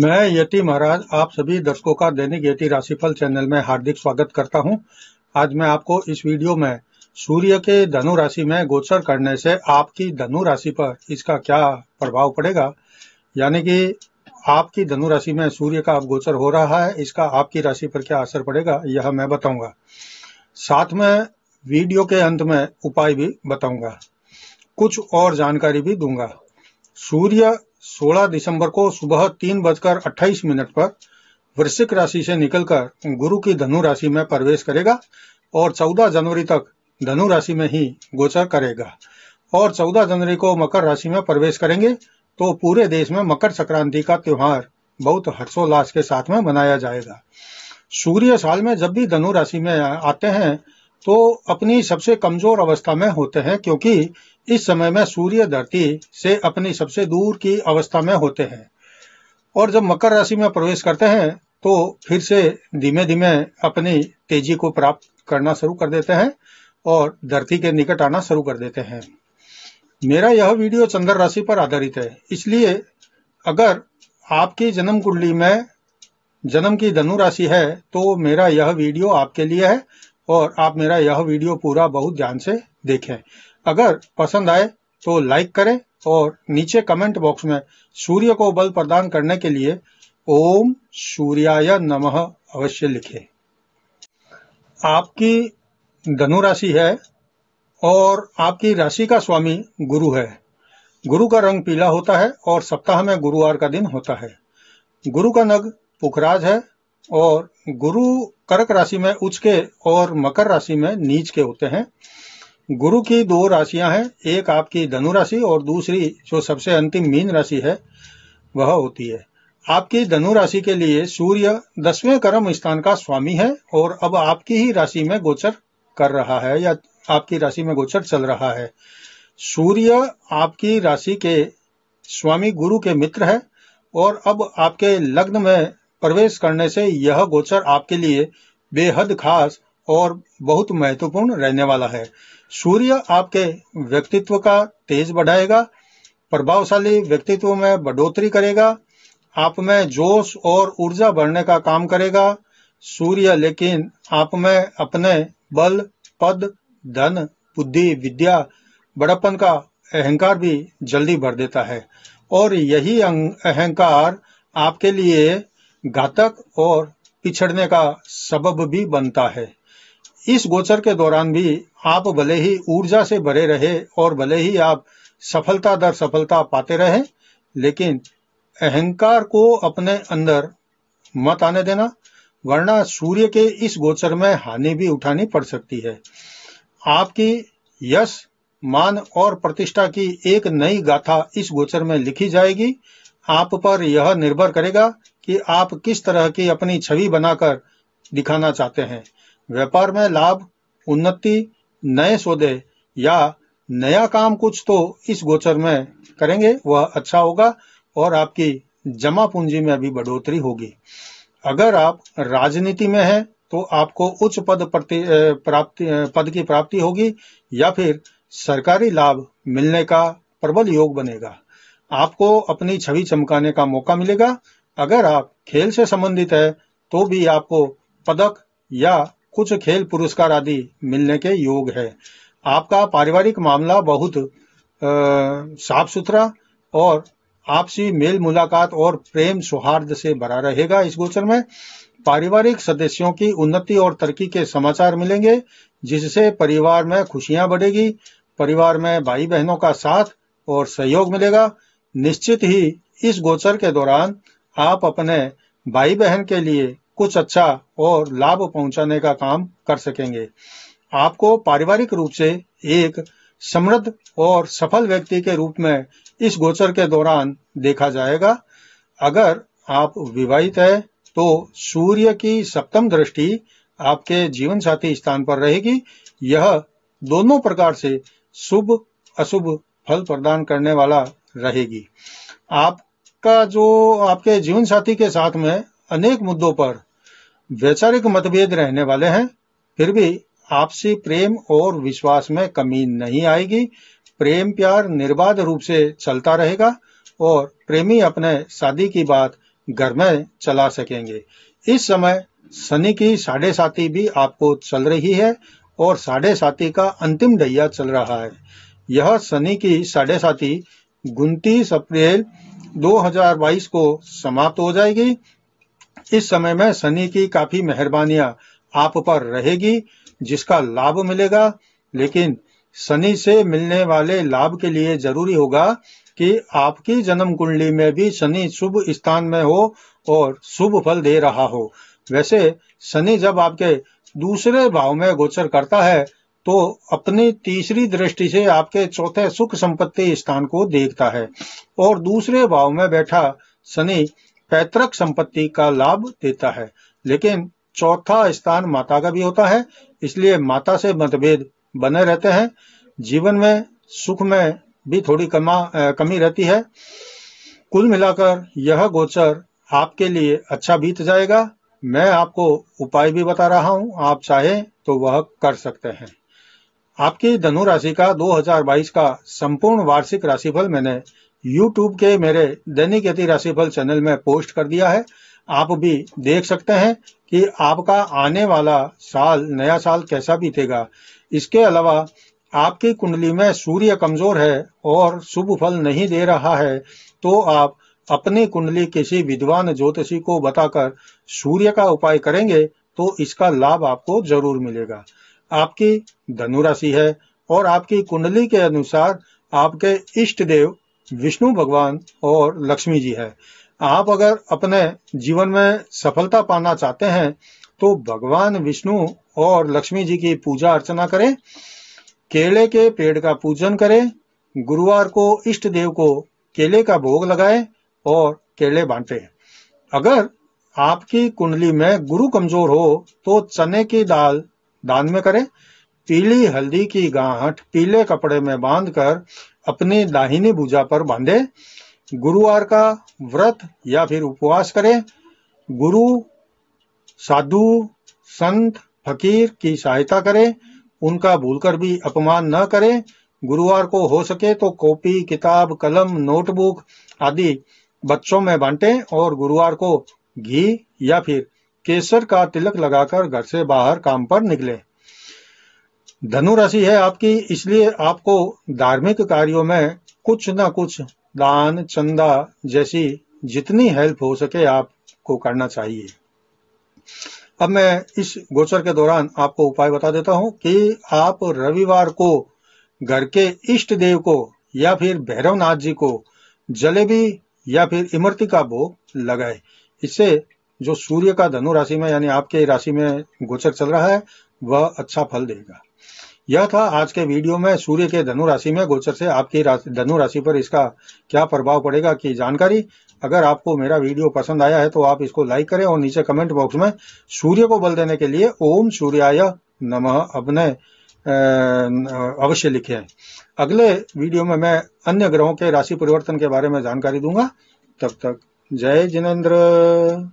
मैं यति महाराज आप सभी दर्शकों का दैनिक यति राशिफल चैनल में हार्दिक स्वागत करता हूं। आज मैं आपको इस वीडियो में सूर्य के धनु राशि में गोचर करने से आपकी धनु राशि पर इसका क्या प्रभाव पड़ेगा यानी कि आपकी धनु राशि में सूर्य का गोचर हो रहा है इसका आपकी राशि पर क्या असर पड़ेगा यह मैं बताऊंगा साथ में वीडियो के अंत में उपाय भी बताऊंगा कुछ और जानकारी भी दूंगा सूर्य 16 दिसंबर को सुबह तीन बजकर अट्ठाईस मिनट पर वृश्चिक राशि से निकलकर गुरु की धनु राशि में प्रवेश करेगा और 14 जनवरी तक धनु राशि में ही गोचर करेगा और 14 जनवरी को मकर राशि में प्रवेश करेंगे तो पूरे देश में मकर संक्रांति का त्योहार बहुत हर्षोल्लास के साथ में मनाया जाएगा सूर्य साल में जब भी धनु राशि में आते हैं तो अपनी सबसे कमजोर अवस्था में होते हैं क्योंकि इस समय में सूर्य धरती से अपनी सबसे दूर की अवस्था में होते हैं और जब मकर राशि में प्रवेश करते हैं तो फिर से धीमे धीमे अपनी तेजी को प्राप्त करना शुरू कर देते हैं और धरती के निकट आना शुरू कर देते हैं मेरा यह वीडियो चंद्र राशि पर आधारित है इसलिए अगर आपकी जन्म कुंडली में जन्म की धनु राशि है तो मेरा यह वीडियो आपके लिए है और आप मेरा यह वीडियो पूरा बहुत ध्यान से देखें अगर पसंद आए तो लाइक करें और नीचे कमेंट बॉक्स में सूर्य को बल प्रदान करने के लिए ओम सूर्याय नमः अवश्य लिखें आपकी धनु राशि है और आपकी राशि का स्वामी गुरु है गुरु का रंग पीला होता है और सप्ताह में गुरुवार का दिन होता है गुरु का नग पुखराज है और गुरु कर्क राशि में उच्च के और मकर राशि में नीच के होते हैं गुरु की दो राशियां हैं एक आपकी धनु राशि और दूसरी जो सबसे अंतिम मीन राशि है वह होती है आपकी धनु राशि के लिए सूर्य दसवें कर्म स्थान का स्वामी है और अब आपकी ही राशि में गोचर कर रहा है या आपकी राशि में गोचर चल रहा है सूर्य आपकी राशि के स्वामी गुरु के मित्र है और अब आपके लग्न में प्रवेश करने से यह गोचर आपके लिए बेहद खास और बहुत महत्वपूर्ण रहने वाला है सूर्य आपके व्यक्तित्व का तेज बढ़ाएगा प्रभावशाली व्यक्तित्व में बढ़ोतरी करेगा आप में जोश और ऊर्जा भरने का काम करेगा सूर्य लेकिन आप में अपने बल पद धन बुद्धि विद्या बड़प्पन का अहंकार भी जल्दी भर देता है और यही अं-, अहंकार आपके लिए घातक और पिछड़ने का सबब भी बनता है इस गोचर के दौरान भी आप भले ही ऊर्जा से भरे रहे और भले ही आप सफलता दर सफलता पाते रहे लेकिन अहंकार को अपने अंदर मत आने देना वरना सूर्य के इस गोचर में हानि भी उठानी पड़ सकती है आपकी यश मान और प्रतिष्ठा की एक नई गाथा इस गोचर में लिखी जाएगी आप पर यह निर्भर करेगा कि आप किस तरह की अपनी छवि बनाकर दिखाना चाहते हैं व्यापार में लाभ उन्नति नए सौदे या नया काम कुछ तो इस गोचर में करेंगे वह अच्छा होगा और आपकी जमा पूंजी में भी बढ़ोतरी होगी अगर आप राजनीति में हैं तो आपको उच्च पद प्राप्ति पद की प्राप्ति होगी या फिर सरकारी लाभ मिलने का प्रबल योग बनेगा आपको अपनी छवि चमकाने का मौका मिलेगा अगर आप खेल से संबंधित है तो भी आपको पदक या कुछ खेल पुरस्कार आदि मिलने के योग है आपका पारिवारिक मामला बहुत साफ सुथरा और आपसी मेल मुलाकात और प्रेम सौहार्द से भरा रहेगा इस गोचर में पारिवारिक सदस्यों की उन्नति और तरक्की के समाचार मिलेंगे जिससे परिवार में खुशियां बढ़ेगी परिवार में भाई बहनों का साथ और सहयोग मिलेगा निश्चित ही इस गोचर के दौरान आप अपने भाई बहन के लिए कुछ अच्छा और लाभ पहुंचाने का काम कर सकेंगे आपको पारिवारिक रूप से एक समृद्ध और सफल व्यक्ति के रूप में इस गोचर के दौरान देखा जाएगा अगर आप विवाहित है तो सूर्य की सप्तम दृष्टि आपके जीवन साथी स्थान पर रहेगी यह दोनों प्रकार से शुभ अशुभ फल प्रदान करने वाला रहेगी आप आपका जो आपके जीवन साथी के साथ में अनेक मुद्दों पर वैचारिक मतभेद रहने वाले हैं फिर भी आपसी प्रेम और विश्वास में कमी नहीं आएगी प्रेम प्यार निर्बाध रूप से चलता रहेगा और प्रेमी अपने शादी की बात घर में चला सकेंगे इस समय शनि की साढ़े साथी भी आपको चल रही है और साढ़े साथी का अंतिम ढैया चल रहा है यह शनि की साढ़े साथी उनतीस अप्रैल 2022 को समाप्त हो जाएगी इस समय में शनि की काफी मेहरबानियां आप पर रहेगी जिसका लाभ मिलेगा लेकिन शनि से मिलने वाले लाभ के लिए जरूरी होगा कि आपकी जन्म कुंडली में भी शनि शुभ स्थान में हो और शुभ फल दे रहा हो वैसे शनि जब आपके दूसरे भाव में गोचर करता है तो अपनी तीसरी दृष्टि से आपके चौथे सुख संपत्ति स्थान को देखता है और दूसरे भाव में बैठा शनि पैतृक संपत्ति का लाभ देता है लेकिन चौथा स्थान माता का भी होता है इसलिए माता से मतभेद बने रहते हैं जीवन में सुख में भी थोड़ी कमा कमी रहती है कुल मिलाकर यह गोचर आपके लिए अच्छा बीत जाएगा मैं आपको उपाय भी बता रहा हूं आप चाहे तो वह कर सकते हैं आपकी धनु राशि का 2022 का संपूर्ण वार्षिक राशिफल मैंने YouTube के मेरे दैनिक यति राशिफल चैनल में पोस्ट कर दिया है आप भी देख सकते हैं कि आपका आने वाला साल नया साल कैसा बीतेगा इसके अलावा आपकी कुंडली में सूर्य कमजोर है और शुभ फल नहीं दे रहा है तो आप अपनी कुंडली किसी विद्वान ज्योतिषी को बताकर सूर्य का उपाय करेंगे तो इसका लाभ आपको जरूर मिलेगा आपकी धनु राशि है और आपकी कुंडली के अनुसार आपके इष्ट देव विष्णु भगवान और लक्ष्मी जी है आप अगर अपने जीवन में सफलता पाना चाहते हैं तो भगवान विष्णु और लक्ष्मी जी की पूजा अर्चना करें केले के पेड़ का पूजन करें गुरुवार को इष्ट देव को केले का भोग लगाएं और केले बांटे अगर आपकी कुंडली में गुरु कमजोर हो तो चने की दाल दान में करें पीली हल्दी की गांठ पीले कपड़े में बांधकर अपनी दाहिनी भुजा पर बांधे गुरुवार का व्रत या फिर उपवास करें गुरु साधु संत फकीर की सहायता करें उनका भूलकर भी अपमान न करें गुरुवार को हो सके तो कॉपी किताब कलम नोटबुक आदि बच्चों में बांटें और गुरुवार को घी या फिर केसर का तिलक लगाकर घर से बाहर काम पर निकले धनु राशि है आपकी इसलिए आपको धार्मिक कार्यों में कुछ ना कुछ दान चंदा जैसी जितनी हेल्प हो सके आपको करना चाहिए अब मैं इस गोचर के दौरान आपको उपाय बता देता हूं कि आप रविवार को घर के इष्ट देव को या फिर भैरवनाथ जी को जलेबी या फिर इमरती का भोग लगाए इससे जो सूर्य का धनु राशि में यानी आपके राशि में गोचर चल रहा है वह अच्छा फल देगा यह था आज के वीडियो में सूर्य के धनु राशि में गोचर से आपकी धनु राशि पर इसका क्या प्रभाव पड़ेगा की जानकारी अगर आपको मेरा वीडियो पसंद आया है तो आप इसको लाइक करें और नीचे कमेंट बॉक्स में सूर्य को बल देने के लिए ओम सूर्याय नमः अपने अवश्य लिखे अगले वीडियो में मैं अन्य ग्रहों के राशि परिवर्तन के बारे में जानकारी दूंगा तब तक जय जिनेन्द्र